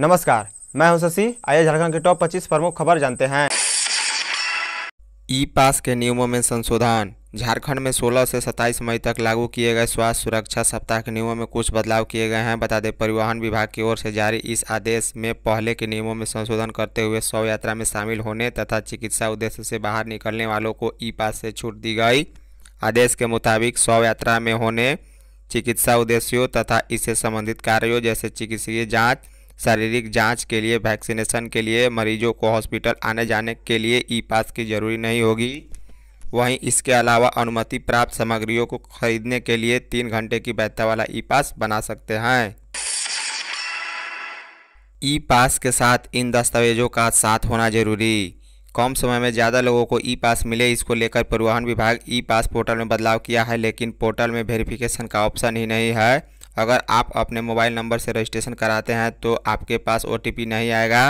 नमस्कार मैं हूं शशि आइए झारखंड के टॉप 25 प्रमुख खबर जानते हैं ई पास के नियमों में संशोधन झारखंड में 16 से 27 मई तक लागू किए गए स्वास्थ्य सुरक्षा सप्ताह के नियमों में कुछ बदलाव किए गए हैं बता दें परिवहन विभाग की ओर से जारी इस आदेश में पहले के नियमों में संशोधन करते हुए शव यात्रा में शामिल होने तथा चिकित्सा उद्देश्य से बाहर निकलने वालों को ई पास से छूट दी गई आदेश के मुताबिक स्व यात्रा में होने चिकित्सा उद्देश्यों तथा इससे संबंधित कार्यों जैसे चिकित्सीय जांच शारीरिक जांच के लिए वैक्सीनेशन के लिए मरीजों को हॉस्पिटल आने जाने के लिए ई पास की जरूरी नहीं होगी वहीं इसके अलावा अनुमति प्राप्त सामग्रियों को खरीदने के लिए तीन घंटे की वैधता वाला ई पास बना सकते हैं ई पास के साथ इन दस्तावेजों का साथ होना जरूरी कम समय में ज़्यादा लोगों को ई पास मिले इसको लेकर परिवहन विभाग ई पास पोर्टल में बदलाव किया है लेकिन पोर्टल में वेरिफिकेशन का ऑप्शन ही नहीं है अगर आप अपने मोबाइल नंबर से रजिस्ट्रेशन कराते हैं तो आपके पास ओ नहीं आएगा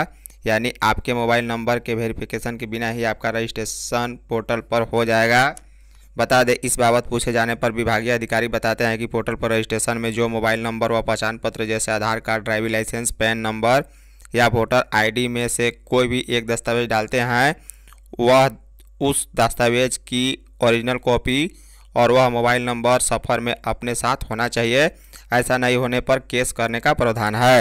यानी आपके मोबाइल नंबर के वेरिफिकेशन के बिना ही आपका रजिस्ट्रेशन पोर्टल पर हो जाएगा बता दें इस बाबत पूछे जाने पर विभागीय अधिकारी बताते हैं कि पोर्टल पर रजिस्ट्रेशन में जो मोबाइल नंबर व पहचान पत्र जैसे Aadhaar card driving licence PAN number या वोटर आईडी में से कोई भी एक दस्तावेज डालते हैं वह उस दस्तावेज की ओरिजिनल कॉपी और वह मोबाइल नंबर सफ़र में अपने साथ होना चाहिए ऐसा नहीं होने पर केस करने का प्रावधान है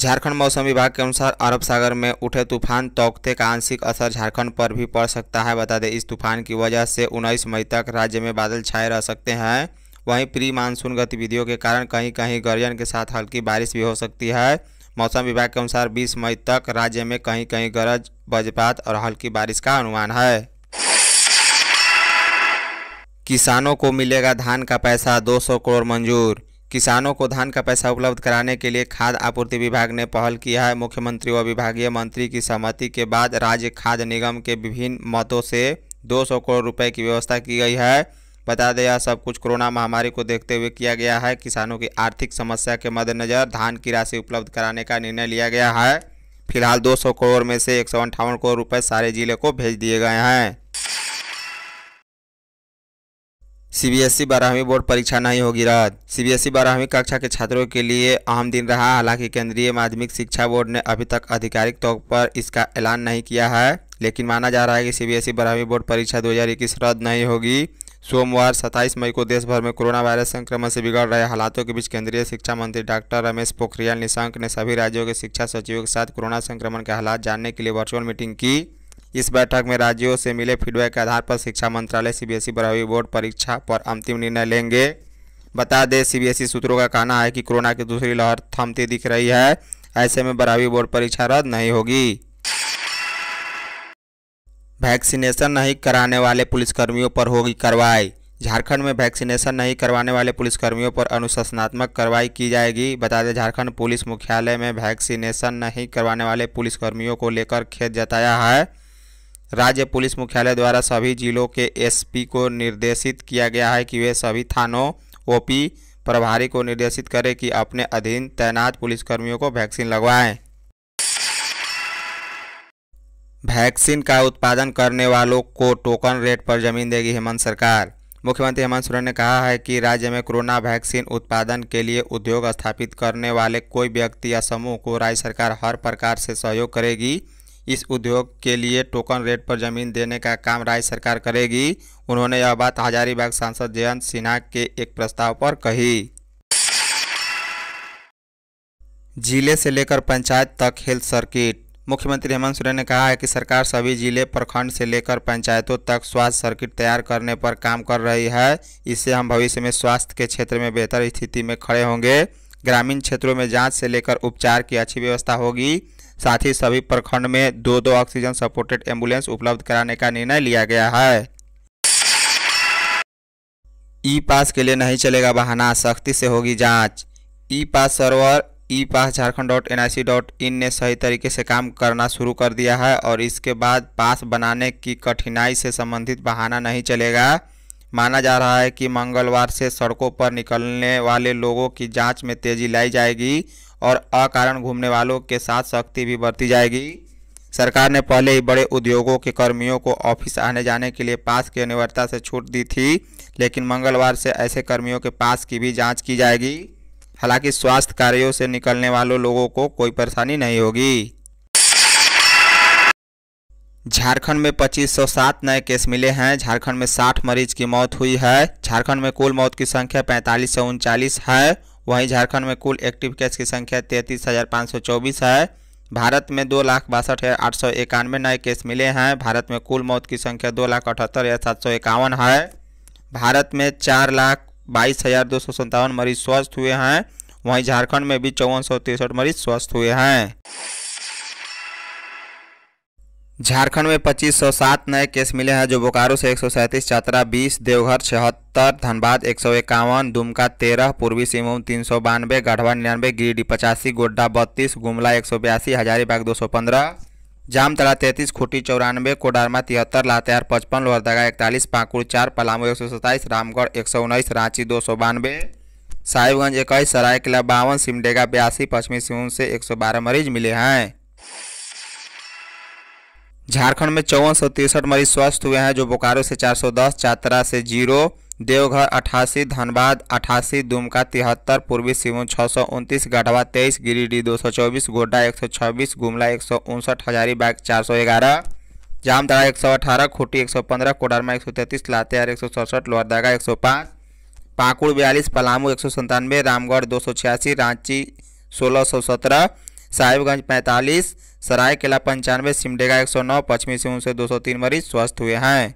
झारखंड मौसम विभाग के अनुसार अरब सागर में उठे तूफान तोकते का आंशिक असर झारखंड पर भी पड़ सकता है बता दें इस तूफान की वजह से 19 मई तक राज्य में बादल छाए रह सकते हैं वहीं प्री मानसून गतिविधियों के कारण कहीं कहीं गर्जन के साथ हल्की बारिश भी हो सकती है मौसम विभाग के अनुसार 20 मई तक राज्य में कहीं कहीं गरज वज्रपात और हल्की बारिश का अनुमान है किसानों को मिलेगा धान का पैसा 200 करोड़ मंजूर किसानों को धान का पैसा उपलब्ध कराने के लिए खाद्य आपूर्ति विभाग ने पहल किया है मुख्यमंत्री व विभागीय मंत्री की सहमति के बाद राज्य खाद्य निगम के विभिन्न मतों से दो करोड़ रुपये की व्यवस्था की गई है बता दें यह सब कुछ कोरोना महामारी को देखते हुए किया गया है किसानों की आर्थिक समस्या के मद्देनज़र धान की राशि उपलब्ध कराने का निर्णय लिया गया है फिलहाल 200 करोड़ में से एक करोड़ रुपए सारे जिले को भेज दिए गए हैं सीबीएसई बारहवीं बोर्ड परीक्षा नहीं होगी रद्द सीबीएसई बारहवीं कक्षा के छात्रों के लिए अहम दिन रहा हालांकि केंद्रीय माध्यमिक शिक्षा बोर्ड ने अभी तक आधिकारिक तौर पर इसका ऐलान नहीं किया है लेकिन माना जा रहा है कि सीबीएसई बारहवीं बोर्ड परीक्षा 2021 रद्द नहीं होगी सोमवार 27 मई को देश भर में कोरोना वायरस संक्रमण से बिगड़ रहे हालातों के बीच केंद्रीय शिक्षा मंत्री डॉक्टर रमेश पोखरियाल निशंक ने सभी राज्यों के शिक्षा सचिवों के साथ कोरोना संक्रमण के हालात जानने के लिए वर्चुअल मीटिंग की इस बैठक में राज्यों से मिले फीडबैक के आधार पर शिक्षा मंत्रालय सीबीएसई बरहवी बोर्ड परीक्षा पर अंतिम निर्णय लेंगे बता दें सीबीएसई सूत्रों का कहना है कि कोरोना की दूसरी लहर थमती दिख रही है ऐसे में बरहवी बोर्ड परीक्षा रद्द नहीं होगी वैक्सीनेशन नहीं कराने वाले पुलिसकर्मियों पर होगी कार्रवाई झारखंड में वैक्सीनेशन नहीं करवाने वाले पुलिसकर्मियों पर अनुशासनात्मक कार्रवाई की जाएगी बता दें झारखंड पुलिस मुख्यालय में वैक्सीनेशन नहीं करवाने वाले पुलिसकर्मियों को लेकर खेद जताया है राज्य पुलिस मुख्यालय द्वारा सभी जिलों के एसपी को निर्देशित किया गया है कि वे सभी थानों ओपी प्रभारी को निर्देशित करें कि अपने अधीन तैनात पुलिसकर्मियों को वैक्सीन लगवाएं वैक्सीन का उत्पादन करने वालों को टोकन रेट पर जमीन देगी हेमंत सरकार मुख्यमंत्री हेमंत सोरेन ने कहा है कि राज्य में कोरोना वैक्सीन उत्पादन के लिए उद्योग स्थापित करने वाले कोई व्यक्ति या समूह को राज्य सरकार हर प्रकार से सहयोग करेगी इस उद्योग के लिए टोकन रेट पर जमीन देने का काम राज्य सरकार करेगी उन्होंने यह बात हजारीबाग सांसद जयंत सिन्हा के एक प्रस्ताव पर कही जिले से लेकर पंचायत तक हेल्थ सर्किट मुख्यमंत्री हेमंत सोरेन ने कहा है कि सरकार सभी जिले प्रखंड से लेकर पंचायतों तक स्वास्थ्य सर्किट तैयार करने पर काम कर रही है इससे हम भविष्य में स्वास्थ्य के क्षेत्र में बेहतर स्थिति में खड़े होंगे ग्रामीण क्षेत्रों में जांच से लेकर उपचार की अच्छी व्यवस्था होगी साथ ही सभी प्रखंड में दो दो ऑक्सीजन सपोर्टेड एम्बुलेंस उपलब्ध कराने का निर्णय लिया गया है ई पास के लिए नहीं चलेगा बहाना सख्ती से होगी जाँच e pass server e pass Jharkhand dot N I C dot in ने सही तरीके से काम करना शुरू कर दिया है और इसके बाद पास बनाने की कठिनाई से संबंधित बहाना नहीं चलेगा माना जा रहा है कि मंगलवार से सड़कों पर निकलने वाले लोगों की जांच में तेजी लाई जाएगी और अकारण घूमने वालों के साथ सख्ती भी बरती जाएगी सरकार ने पहले ही बड़े उद्योगों के कर्मियों को ऑफिस आने जाने के लिए पास की अनिवार्यता से छूट दी थी लेकिन मंगलवार से ऐसे कर्मियों के पास की भी जाँच की जाएगी हालांकि स्वास्थ्य कार्यों से निकलने वालों लोगों को कोई परेशानी नहीं होगी झारखंड में 2507 नए केस मिले हैं झारखंड में 60 मरीज की मौत हुई है झारखंड में कुल मौत की संख्या पैंतालीस सौ उनचालीस है वहीं झारखंड में कुल एक्टिव केस की संख्या तैंतीस हज़ार पाँच सौ चौबीस है भारत में दो लाख बासठ हज़ार आठ सौ इक्यानवे नए केस मिले हैं भारत में कुल मौत की संख्या दो लाख अठहत्तर हज़ार सात सौ इक्यावन है भारत में चार लाख बाईस हज़ार दो सौ संतावन मरीज स्वस्थ हुए हैं वहीं झारखंड में भी चौवन सौ तिरसठ मरीज स्वस्थ हुए हैं झारखंड में सात नए केस मिले हैं जो बोकारो से एक सौ सैंतीस चतरा बीस देवघर छिहत्तर धनबाद एक सौ इक्यावन दुमका तेरह पूर्वी सिंहभूम तीन सौ बानवे गढ़वा निन्यानवे गिरिडीह पचासी गोड्डा बत्तीस गुमला एक सौ बयासी हजारीबाग दो सौ पंद्रह जामतड़ा तैंतीस खूटी चौरानवे कोडारमा तिहत्तर लातेहार पचपन लोहरदगा इकतालीस पाकुड़ चार पलामू एक सौ सत्ताईस रामगढ़ एक सौ उन्नीस रांची दो सौ बानवे साहिबगंज इक्कीस सरायकला बावन सिमडेगा बयासी पश्चिमी सिंहभूम से एक सौ बारह मरीज मिले हैं झारखंड में चौवन सौ तिरसठ मरीज स्वस्थ हुए हैं जो बोकारो से चार सौ दस चातरा से जीरो देवघर अठासी धनबाद अठासी दुमका तिहत्तर पूर्वी सिंहभूम छः सौ उनतीस गढ़वा तेईस गिरिडीह दो सौ चौबीस गोड्डा एक सौ छब्बीस गुमला एक सौ उनसठ हजारीबाग चार सौ ग्यारह जामताड़ा एक सौ अठारह खूटी एक सौ पंद्रह कोडरमा एक सौ तैंतीस लातेहार एक सौ सड़सठ लोहरदगा एक सौ पाँच पाकुड़ बयालीस पलामू एक सौ संतानवे रामगढ़ दो सौ छियासी रांची सोलह सौ सत्रह साहिबगंज पैंतालीस सरायकेला पंचानवे सिमडेगा एक सौ नौ पश्चिमी सिंहभूम से दो सौ तीन मरीज स्वस्थ हुए हैं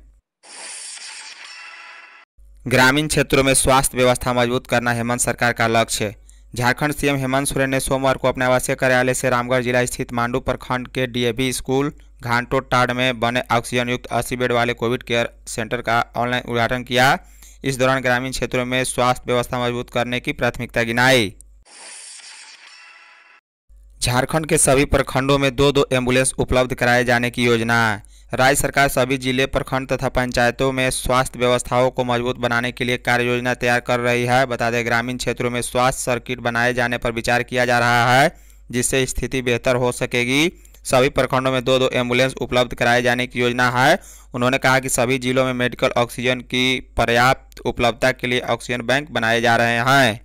ग्रामीण क्षेत्रों में स्वास्थ्य व्यवस्था मजबूत करना हेमंत सरकार का लक्ष्य है झारखंड सीएम हेमंत सोरेन ने सोमवार को अपने आवासीय कार्यालय से रामगढ़ जिला स्थित मांडू प्रखंड के डीएवी स्कूल घाटोटाड़ में बने ऑक्सीजन युक्त अस्सी बेड वाले कोविड केयर सेंटर का ऑनलाइन उद्घाटन किया इस दौरान ग्रामीण क्षेत्रों में स्वास्थ्य व्यवस्था मजबूत करने की प्राथमिकता गिनाई झारखंड के सभी प्रखंडों में दो दो एम्बुलेंस उपलब्ध कराए जाने की योजना राज्य सरकार सभी जिले प्रखंड तथा पंचायतों में स्वास्थ्य व्यवस्थाओं को मजबूत बनाने के लिए कार्य योजना तैयार कर रही है बता दें ग्रामीण क्षेत्रों में स्वास्थ्य सर्किट बनाए जाने पर विचार किया जा रहा है जिससे स्थिति बेहतर हो सकेगी सभी प्रखंडों में दो दो एम्बुलेंस उपलब्ध कराए जाने की योजना है उन्होंने कहा कि सभी जिलों में मेडिकल ऑक्सीजन की पर्याप्त उपलब्धता के लिए ऑक्सीजन बैंक बनाए जा रहे हैं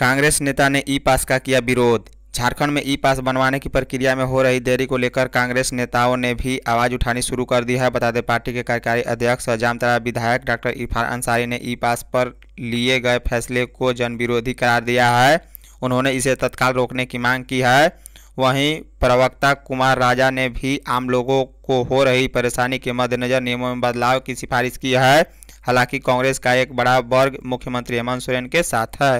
कांग्रेस नेता ने ई पास का किया विरोध झारखंड में ई पास बनवाने की प्रक्रिया में हो रही देरी को लेकर कांग्रेस नेताओं ने भी आवाज उठानी शुरू कर दी है बता दें पार्टी के कार्यकारी अध्यक्ष और जामताड़ा विधायक डॉक्टर इरफान अंसारी ने ई पास पर लिए गए फैसले को जनविरोधी करार दिया है उन्होंने इसे तत्काल रोकने की मांग की है वहीं प्रवक्ता कुमार राजा ने भी आम लोगों को हो रही परेशानी के मद्देनज़र नियमों में बदलाव की सिफारिश की है हालांकि कांग्रेस का एक बड़ा वर्ग मुख्यमंत्री हेमंत सोरेन के साथ है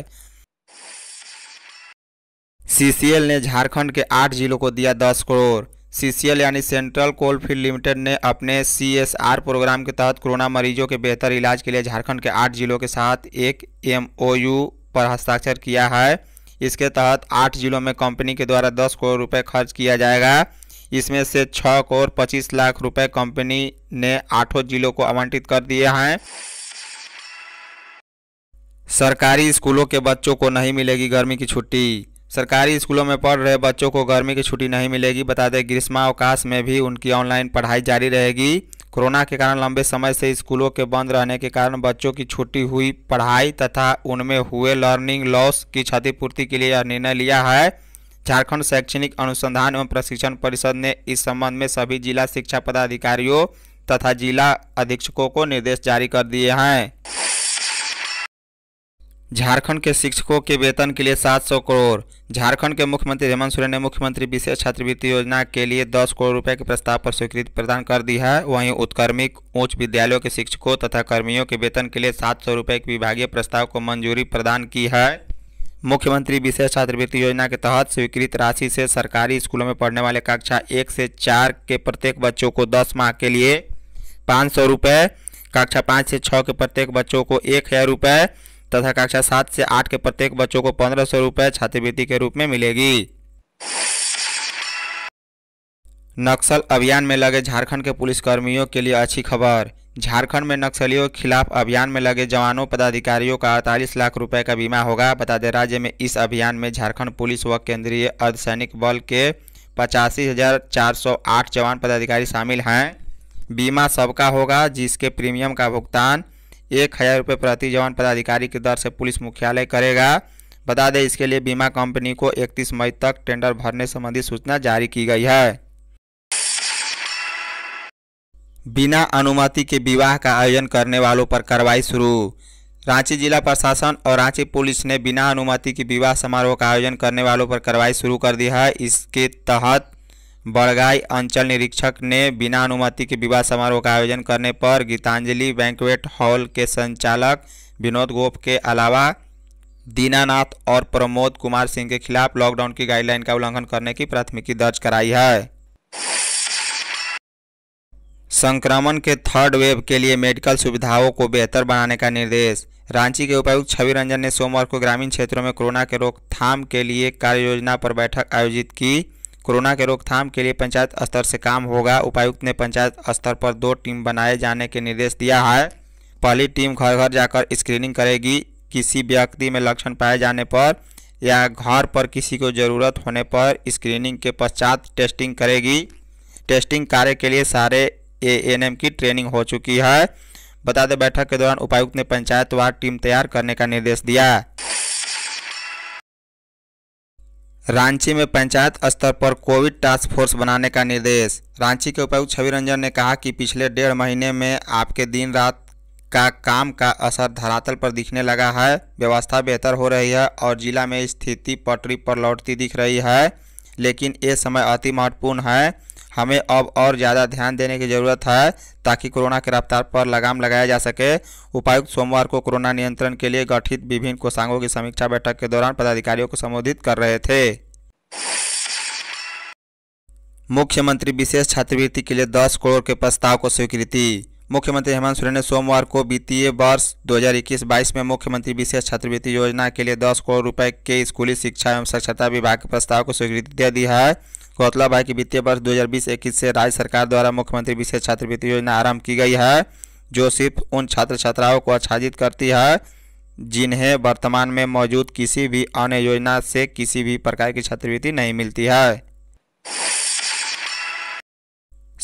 सीसीएल ने झारखंड के आठ जिलों को दिया दस करोड़ सीसीएल यानी सेंट्रल कोलफील्ड लिमिटेड ने अपने सीएसआर प्रोग्राम के तहत कोरोना मरीजों के बेहतर इलाज के लिए झारखंड के आठ जिलों के साथ एक एमओयू पर हस्ताक्षर किया है इसके तहत आठ जिलों में कंपनी के द्वारा दस करोड़ रुपये खर्च किया जाएगा इसमें से छः करोड़ पच्चीस लाख रुपए कंपनी ने आठों जिलों को आवंटित कर दिए हैं सरकारी स्कूलों के बच्चों को नहीं मिलेगी गर्मी की छुट्टी सरकारी स्कूलों में पढ़ रहे बच्चों को गर्मी की छुट्टी नहीं मिलेगी बता दें ग्रीष्मावकाश में भी उनकी ऑनलाइन पढ़ाई जारी रहेगी कोरोना के कारण लंबे समय से स्कूलों के बंद रहने के कारण बच्चों की छुट्टी हुई पढ़ाई तथा उनमें हुए लर्निंग लॉस की क्षतिपूर्ति के लिए यह निर्णय लिया है झारखंड शैक्षणिक अनुसंधान एवं प्रशिक्षण परिषद ने इस संबंध में सभी जिला शिक्षा पदाधिकारियों तथा जिला अधीक्षकों को निर्देश जारी कर दिए हैं झारखंड के शिक्षकों के वेतन के लिए 700 करोड़ झारखंड के मुख्यमंत्री हेमंत सोरेन ने मुख्यमंत्री विशेष छात्रवृत्ति योजना के लिए 10 करोड़ रुपए के प्रस्ताव पर स्वीकृति प्रदान कर दी है वहीं उत्कर्मिक उच्च विद्यालयों के शिक्षकों तथा कर्मियों के वेतन के लिए सात सौ के विभागीय प्रस्ताव को मंजूरी प्रदान की है मुख्यमंत्री विशेष छात्रवृत्ति योजना के तहत स्वीकृत राशि से सरकारी स्कूलों में पढ़ने वाले कक्षा एक से चार के प्रत्येक बच्चों को दस माह के लिए पाँच सौ रुपये कक्षा पाँच से छः के प्रत्येक बच्चों को एक हज़ार रुपये तथा कक्षा सात से आठ के प्रत्येक बच्चों को पंद्रह सौ रुपये छात्रवृत्ति के रूप में मिलेगी नक्सल अभियान में लगे झारखंड के पुलिसकर्मियों के लिए अच्छी खबर झारखंड में नक्सलियों के खिलाफ अभियान में लगे जवानों पदाधिकारियों का अड़तालीस लाख रुपए का बीमा होगा बता दें राज्य में इस अभियान में झारखंड पुलिस व केंद्रीय अर्धसैनिक बल के पचासी हजार चार सौ आठ जवान पदाधिकारी शामिल हैं बीमा सबका होगा जिसके प्रीमियम का भुगतान एक हज़ार रुपये प्रति जवान पदाधिकारी की दर से पुलिस मुख्यालय करेगा बता दें इसके लिए बीमा कंपनी को 31 मई तक टेंडर भरने संबंधी सूचना जारी की गई है बिना अनुमति के विवाह का आयोजन करने वालों पर कार्रवाई शुरू रांची जिला प्रशासन और रांची पुलिस ने बिना अनुमति के विवाह समारोह का आयोजन करने वालों पर कार्रवाई शुरू कर दी है इसके तहत बड़गाई अंचल निरीक्षक ने बिना अनुमति के विवाह समारोह का आयोजन करने पर गीतांजलि बैंकवेट हॉल के संचालक विनोद गोप के अलावा दीनानाथ और प्रमोद कुमार सिंह के खिलाफ लॉकडाउन की गाइडलाइन का उल्लंघन करने की प्राथमिकी दर्ज कराई है संक्रमण के थर्ड वेव के लिए मेडिकल सुविधाओं को बेहतर बनाने का निर्देश रांची के उपायुक्त छवि रंजन ने सोमवार को ग्रामीण क्षेत्रों में कोरोना के रोकथाम के लिए कार्य योजना पर बैठक आयोजित की कोरोना के रोकथाम के लिए पंचायत स्तर से काम होगा उपायुक्त ने पंचायत स्तर पर दो टीम बनाए जाने के निर्देश दिया है पहली टीम घर घर जाकर स्क्रीनिंग करेगी किसी व्यक्ति में लक्षण पाए जाने पर या घर पर किसी को ज़रूरत होने पर स्क्रीनिंग के पश्चात टेस्टिंग करेगी टेस्टिंग कार्य के लिए सारे ए एन एम की ट्रेनिंग हो चुकी है बता दें बैठक के दौरान उपायुक्त ने पंचायत वार्ड टीम तैयार करने का निर्देश दिया है रांची में पंचायत स्तर पर कोविड टास्क फोर्स बनाने का निर्देश रांची के उपायुक्त छवि रंजन ने कहा कि पिछले डेढ़ महीने में आपके दिन रात का काम का असर धरातल पर दिखने लगा है व्यवस्था बेहतर हो रही है और जिला में स्थिति पटरी पर लौटती दिख रही है लेकिन ये समय अति महत्वपूर्ण है हमें अब और ज़्यादा ध्यान देने की ज़रूरत है ताकि कोरोना की रफ्तार पर लगाम लगाया जा सके उपायुक्त सोमवार को कोरोना नियंत्रण के लिए गठित विभिन्न कोषांगों की समीक्षा बैठक के दौरान पदाधिकारियों को संबोधित कर रहे थे मुख्यमंत्री विशेष छात्रवृत्ति के लिए 10 करोड़ के प्रस्ताव को स्वीकृति मुख्यमंत्री हेमंत सोरेन ने सोमवार को वित्तीय वर्ष 2021-22 में मुख्यमंत्री विशेष छात्रवृत्ति योजना के लिए 10 करोड़ रुपए के स्कूली शिक्षा एवं साक्षरता विभाग के प्रस्ताव को स्वीकृति दे दी है गौरतलब है कि वित्तीय वर्ष 2020-21 से राज्य सरकार द्वारा मुख्यमंत्री विशेष छात्रवृत्ति योजना आरम्भ की गई है जो सिर्फ उन छात्र छात्राओं को आच्छादित करती है जिन्हें वर्तमान में मौजूद किसी भी अन्य योजना से किसी भी प्रकार की छात्रवृत्ति नहीं मिलती है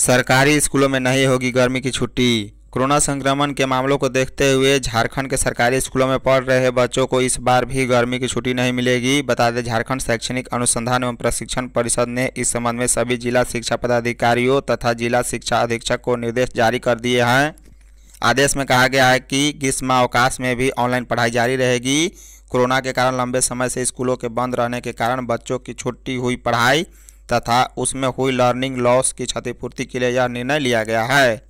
सरकारी स्कूलों में नहीं होगी गर्मी की छुट्टी कोरोना संक्रमण के मामलों को देखते हुए झारखंड के सरकारी स्कूलों में पढ़ रहे बच्चों को इस बार भी गर्मी की छुट्टी नहीं मिलेगी बता दें झारखंड शैक्षणिक अनुसंधान एवं प्रशिक्षण परिषद ने इस संबंध में सभी जिला शिक्षा पदाधिकारियों तथा जिला शिक्षा अधीक्षक को निर्देश जारी कर दिए हैं आदेश में कहा गया है कि ग्रीष्मावकाश में भी ऑनलाइन पढ़ाई जारी रहेगी कोरोना के कारण लंबे समय से स्कूलों के बंद रहने के कारण बच्चों की छुट्टी हुई पढ़ाई तथा उसमें हुई लर्निंग लॉस की क्षतिपूर्ति के लिए यह निर्णय लिया गया है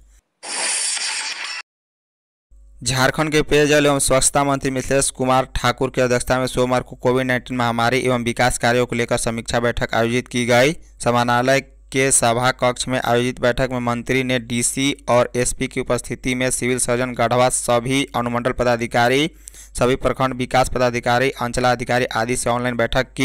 झारखंड के पेयजल एवं स्वच्छता मंत्री मिथिलेश कुमार ठाकुर की अध्यक्षता में सोमवार को कोविड नाइन्टीन महामारी एवं विकास कार्यों को लेकर समीक्षा बैठक आयोजित की गई समानालय के सभा कक्ष में आयोजित बैठक में मंत्री ने डीसी और एसपी की उपस्थिति में सिविल सर्जन गढ़वा सभी अनुमंडल पदाधिकारी सभी प्रखंड विकास पदाधिकारी अंचलाधिकारी आदि से ऑनलाइन बैठक की